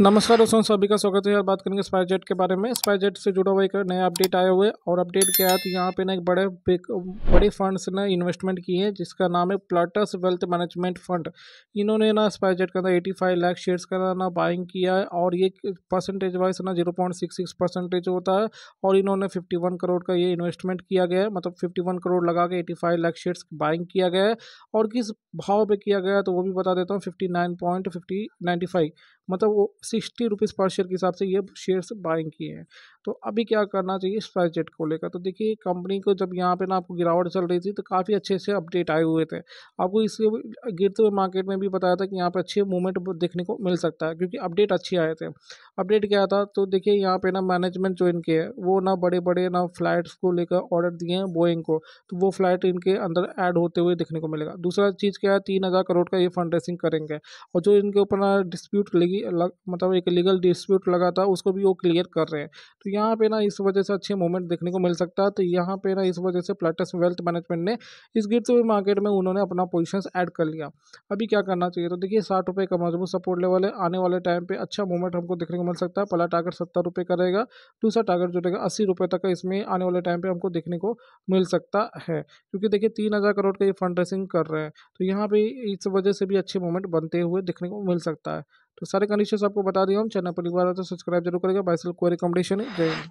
नमस्कार दोस्तों सभी का स्वागत है यार बात करेंगे स्पाइस जेट के बारे में स्पाइस जेट से जुड़ा हुआ एक नया अपडेट आया हुआ है और अपडेट क्या है तो यहाँ पे ना एक बड़े बड़े फंड्स ने इन्वेस्टमेंट की है जिसका नाम है प्लाटस वेल्थ मैनेजमेंट फंड इन्होंने ना स्पाइस जेट के अंदर एटी फाइव लैख शेयर्स का ना बाइंग किया है और ये परसेंटेज वाइज ना zero point six six percentage होता है और इन्होंने फिफ्टी वन करोड़ का ये इन्वेस्टमेंट किया गया है मतलब फिफ्टी वन करोड़ लगा के एटी फाइव शेयर्स बाइंग किया गया है और किस भाव पर किया गया तो वो भी बता देता हूँ fifty nine point fifty five मतलब वो सिक्सटी रुपीज़ पर शेयर के हिसाब से ये शेयर्स बाइंग किए हैं तो अभी क्या करना चाहिए स्पाइस जेट को लेकर तो देखिए कंपनी को जब यहाँ पे ना आपको गिरावट चल रही थी तो काफ़ी अच्छे से अपडेट आए हुए थे आपको इसलिए गिरते हुए मार्केट में भी बताया था कि यहाँ पे अच्छे मूवमेंट देखने को मिल सकता है क्योंकि अपडेट अच्छे आए थे अपडेट क्या था तो देखिए यहाँ पर ना मैनेजमेंट जो इनके है वो ना बड़े बड़े ना फ्लाइट्स को लेकर ऑर्डर दिए हैं बोइंग को तो वो फ्लाइट इनके अंदर ऐड होते हुए देखने को मिलेगा दूसरा चीज़ क्या है तीन हज़ार करोड़ का ये फंड रेसिंग करेंगे और जो इनके ऊपर ना डिस्प्यूट लगी लग, मतलब एक लीगल डिस्प्यूट लगा था उसको भी वो क्लियर कर रहे हैं तो यहाँ पे ना इस वजह से अच्छे मूवमेंट देखने को मिल सकता है तो यहाँ पे ना इस वजह से प्लेटस वेल्थ मैनेजमेंट ने इस गिरते हुए मार्केट में उन्होंने अपना पोजिशन ऐड कर लिया अभी क्या करना चाहिए तो देखिए साठ रुपये का मजबूत सपोर्ट लेवल है आने वाले टाइम पर अच्छा मूवमेंट हमको देखने को मिल सकता है पहला टारगेट सत्तर रुपये का रहेगा दूसरा टारगेट जो रहेगा अस्सी रुपये तक इसमें आने वाले टाइम पर हमको देखने को मिल सकता है क्योंकि देखिए तीन हज़ार करोड़ का ये फंड रेसिंग कर रहे हैं तो यहाँ पे इस वजह से भी अच्छे मूवमेंट बनते हुए देखने को मिल सकता है तो सारे कंडीशन आपको बता दिया हम चैनल पर एक बार तो सब्सक्राइब जरूर करेगा बाइसल कोई रिकमेंडेशन है जय हिंद